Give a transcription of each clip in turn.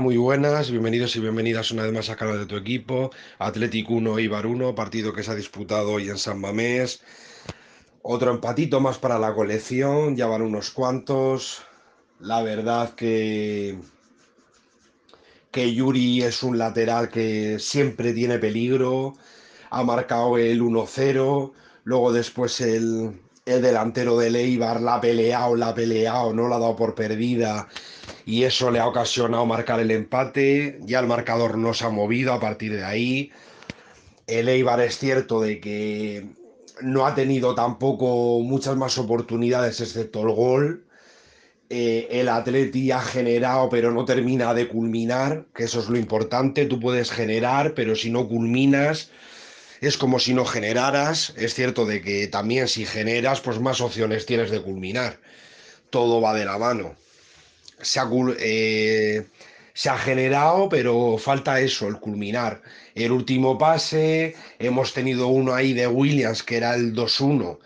muy buenas, bienvenidos y bienvenidas una vez más a Canal de tu equipo, Atlético 1 Ibar 1, partido que se ha disputado hoy en San Mamés. Otro empatito más para la colección, ya van unos cuantos. La verdad que que Yuri es un lateral que siempre tiene peligro, ha marcado el 1-0, luego después el, el delantero de Eibar la ha peleado, la ha peleado, no la ha dado por perdida y eso le ha ocasionado marcar el empate. Ya el marcador no se ha movido a partir de ahí. El Eibar es cierto de que no ha tenido tampoco muchas más oportunidades excepto el gol. Eh, el Atleti ha generado pero no termina de culminar, que eso es lo importante. Tú puedes generar, pero si no culminas, es como si no generaras. Es cierto de que también si generas, pues más opciones tienes de culminar. Todo va de la mano. Eh, se ha, generado, pero falta eso, el culminar. El último pase, hemos tenido uno ahí de Williams, que era el 2-1.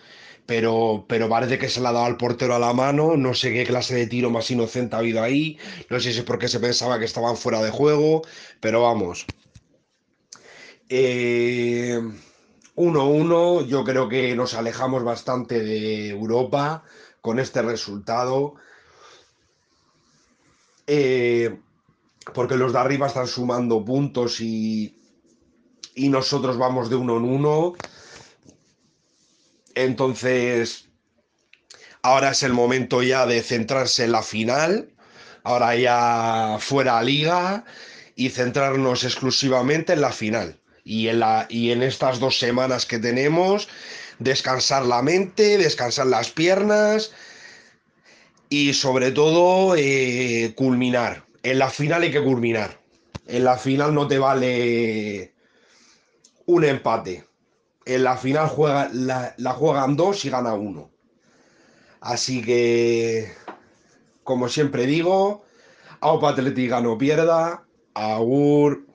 Pero, pero, parece que se le ha dado al portero a la mano. No sé qué clase de tiro más inocente ha habido ahí. No sé si es porque se pensaba que estaban fuera de juego, pero vamos. 1-1, eh, yo creo que nos alejamos bastante de Europa con este resultado. Eh, porque los de arriba están sumando puntos y, nosotros vamos de uno en uno. Entonces, ahora es el momento ya de centrarse en la final, ahora ya fuera liga y centrarnos exclusivamente en la final. Y y en estas dos semanas que tenemos, descansar la mente, descansar las piernas y sobre todo eh, culminar. En la final hay que culminar. En la final no te vale un empate. En la final la, juegan dos y gana uno. Así que, como siempre digo, Aupa Atleti no pierda. Agur.